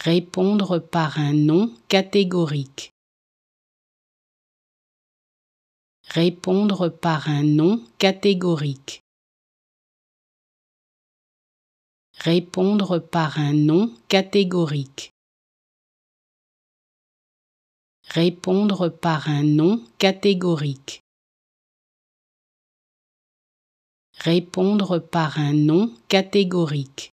répondre par un nom catégorique. Répondre par un nom catégorique. Répondre par un nom catégorique. Répondre par un nom catégorique. Répondre par un nom catégorique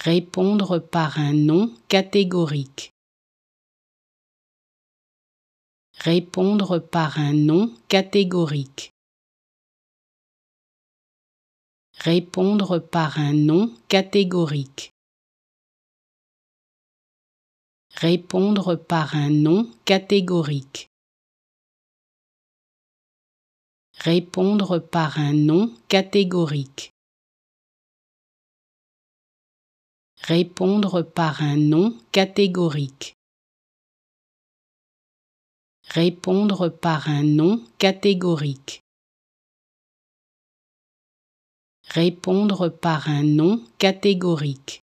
répondre par un nom catégorique. Répondre par un nom catégorique. Répondre par un nom catégorique. Répondre par un nom catégorique. Répondre par un nom catégorique. Répondre par un nom catégorique. Répondre par un nom catégorique. Répondre par un nom catégorique.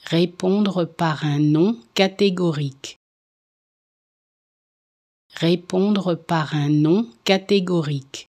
Répondre par un nom catégorique. Répondre par un nom catégorique.